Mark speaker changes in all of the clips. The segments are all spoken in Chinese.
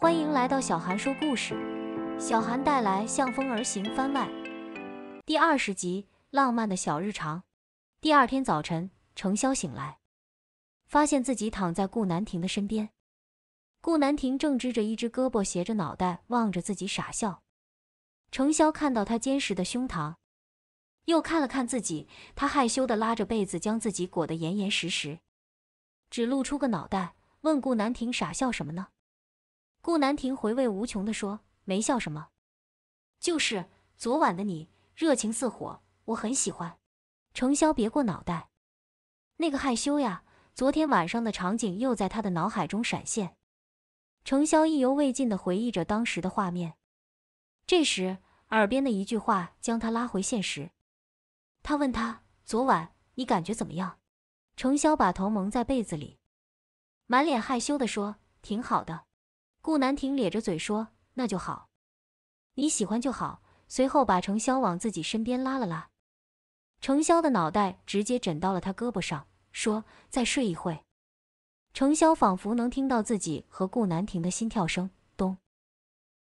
Speaker 1: 欢迎来到小韩说故事，小韩带来《向风而行》番外第二十集《浪漫的小日常》。第二天早晨，程潇醒来，发现自己躺在顾南亭的身边，顾南亭正支着一只胳膊，斜着脑袋望着自己傻笑。程潇看到他坚实的胸膛，又看了看自己，他害羞地拉着被子将自己裹得严严实实，只露出个脑袋，问顾南亭傻笑什么呢？顾南亭回味无穷地说：“没笑什么，就是昨晚的你，热情似火，我很喜欢。”程潇别过脑袋，那个害羞呀，昨天晚上的场景又在他的脑海中闪现。程潇意犹未尽地回忆着当时的画面，这时耳边的一句话将他拉回现实。他问他：“昨晚你感觉怎么样？”程潇把头蒙在被子里，满脸害羞地说：“挺好的。”顾南亭咧着嘴说：“那就好，你喜欢就好。”随后把程潇往自己身边拉了拉，程潇的脑袋直接枕到了他胳膊上，说：“再睡一会。”程潇仿佛能听到自己和顾南亭的心跳声，咚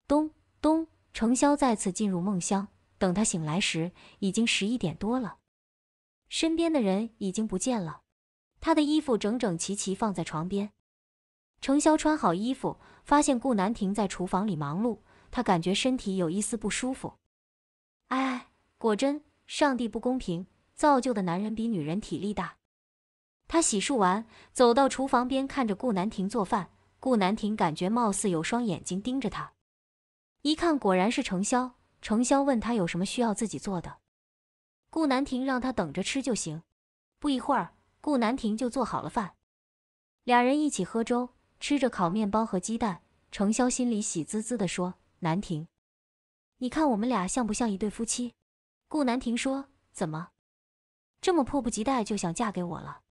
Speaker 1: 咚咚。程潇再次进入梦乡。等他醒来时，已经十一点多了，身边的人已经不见了，他的衣服整整齐齐放在床边。程潇穿好衣服。发现顾南亭在厨房里忙碌，他感觉身体有一丝不舒服。哎，果真，上帝不公平，造就的男人比女人体力大。他洗漱完，走到厨房边，看着顾南亭做饭。顾南亭感觉貌似有双眼睛盯着他，一看果然是程潇。程潇问他有什么需要自己做的，顾南亭让他等着吃就行。不一会儿，顾南亭就做好了饭，两人一起喝粥。吃着烤面包和鸡蛋，程潇心里喜滋滋地说：“南亭，你看我们俩像不像一对夫妻？”顾南亭说：“怎么这么迫不及待就想嫁给我了？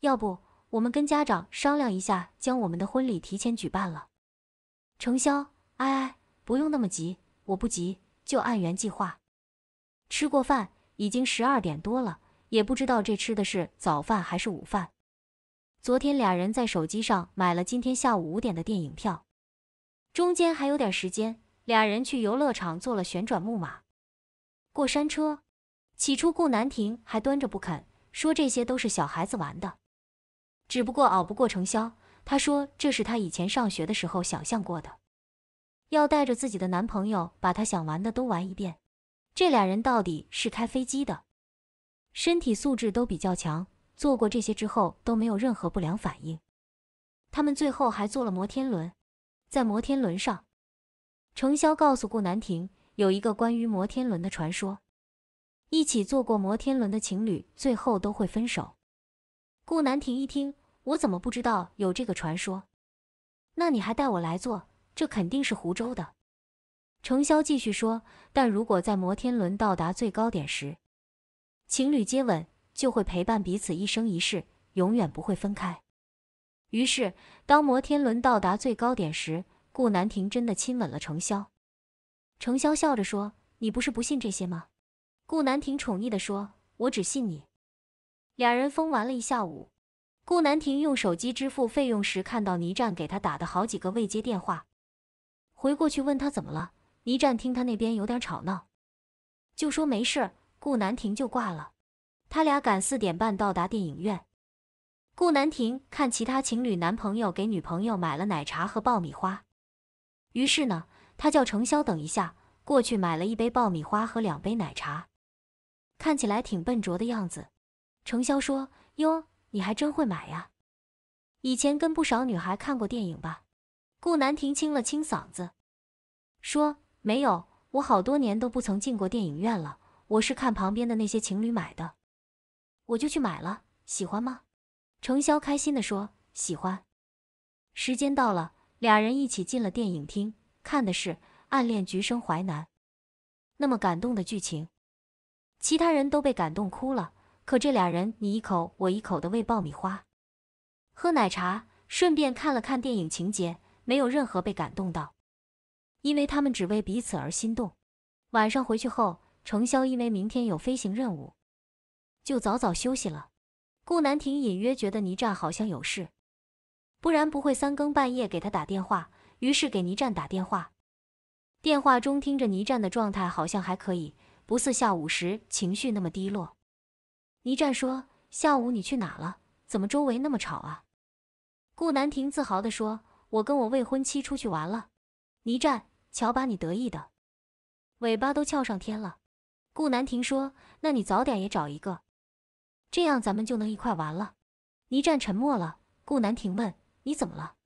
Speaker 1: 要不我们跟家长商量一下，将我们的婚礼提前举办了。”程潇：“哎哎，不用那么急，我不急，就按原计划。”吃过饭，已经十二点多了，也不知道这吃的是早饭还是午饭。昨天俩人在手机上买了今天下午五点的电影票，中间还有点时间，俩人去游乐场坐了旋转木马、过山车。起初顾南亭还端着不肯，说这些都是小孩子玩的，只不过熬不过程潇。他说这是他以前上学的时候想象过的，要带着自己的男朋友把他想玩的都玩一遍。这俩人到底是开飞机的，身体素质都比较强。做过这些之后都没有任何不良反应，他们最后还坐了摩天轮，在摩天轮上，程潇告诉顾南亭有一个关于摩天轮的传说，一起坐过摩天轮的情侣最后都会分手。顾南亭一听，我怎么不知道有这个传说？那你还带我来坐，这肯定是湖州的。程潇继续说，但如果在摩天轮到达最高点时，情侣接吻。就会陪伴彼此一生一世，永远不会分开。于是，当摩天轮到达最高点时，顾南亭真的亲吻了程潇。程潇笑着说：“你不是不信这些吗？”顾南亭宠溺地说：“我只信你。”两人疯玩了一下午。顾南亭用手机支付费用时，看到倪湛给他打的好几个未接电话，回过去问他怎么了。倪湛听他那边有点吵闹，就说没事，顾南亭就挂了。他俩赶四点半到达电影院。顾南亭看其他情侣，男朋友给女朋友买了奶茶和爆米花，于是呢，他叫程潇等一下过去买了一杯爆米花和两杯奶茶，看起来挺笨拙的样子。程潇说：“哟，你还真会买呀！以前跟不少女孩看过电影吧？”顾南亭清了清嗓子，说：“没有，我好多年都不曾进过电影院了。我是看旁边的那些情侣买的。”我就去买了，喜欢吗？程潇开心的说：“喜欢。”时间到了，俩人一起进了电影厅，看的是《暗恋橘生淮南》，那么感动的剧情，其他人都被感动哭了，可这俩人你一口我一口的喂爆米花，喝奶茶，顺便看了看电影情节，没有任何被感动到，因为他们只为彼此而心动。晚上回去后，程潇因为明天有飞行任务。就早早休息了。顾南亭隐约觉得倪湛好像有事，不然不会三更半夜给他打电话。于是给倪湛打电话。电话中听着倪湛的状态好像还可以，不似下午时情绪那么低落。倪湛说：“下午你去哪了？怎么周围那么吵啊？”顾南亭自豪地说：“我跟我未婚妻出去玩了。”倪湛瞧把你得意的尾巴都翘上天了。顾南亭说：“那你早点也找一个。”这样咱们就能一块玩了。倪湛沉默了。顾南亭问：“你怎么了？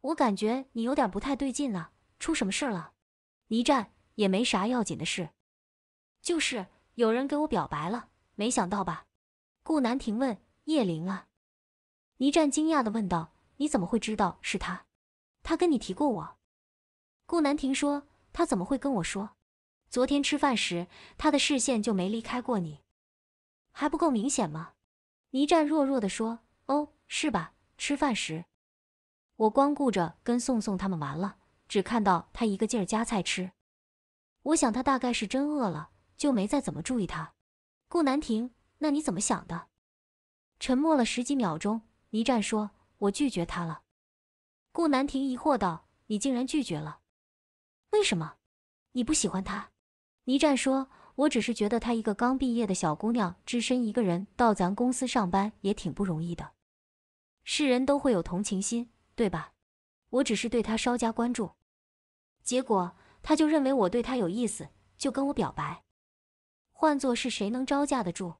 Speaker 1: 我感觉你有点不太对劲啊，出什么事了？”倪湛也没啥要紧的事，就是有人给我表白了，没想到吧？顾南亭问：“叶灵啊？”倪湛惊讶的问道：“你怎么会知道是他？他跟你提过我？”顾南亭说：“他怎么会跟我说？昨天吃饭时，他的视线就没离开过你。”还不够明显吗？倪湛弱弱的说：“哦，是吧？吃饭时，我光顾着跟宋宋他们玩了，只看到他一个劲儿夹菜吃。我想他大概是真饿了，就没再怎么注意他。”顾南亭，那你怎么想的？沉默了十几秒钟，倪湛说：“我拒绝他了。”顾南亭疑惑道：“你竟然拒绝了？为什么？你不喜欢他？”倪湛说。我只是觉得她一个刚毕业的小姑娘，只身一个人到咱公司上班也挺不容易的。世人都会有同情心，对吧？我只是对她稍加关注，结果她就认为我对她有意思，就跟我表白。换做是谁能招架得住？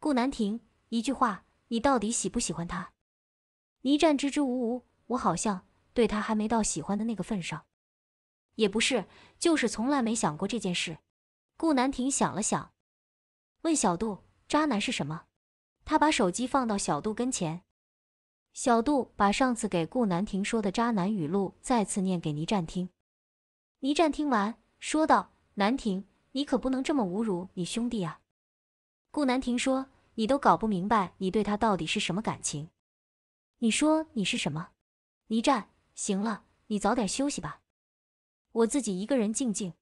Speaker 1: 顾南亭，一句话，你到底喜不喜欢她？倪湛支支吾吾，我好像对她还没到喜欢的那个份上。也不是，就是从来没想过这件事。顾南亭想了想，问小杜：“渣男是什么？”他把手机放到小杜跟前，小杜把上次给顾南亭说的渣男语录再次念给倪湛听。倪湛听完，说道：“南亭，你可不能这么侮辱你兄弟啊！”顾南亭说：“你都搞不明白，你对他到底是什么感情？你说你是什么？”倪湛：“行了，你早点休息吧，我自己一个人静静。”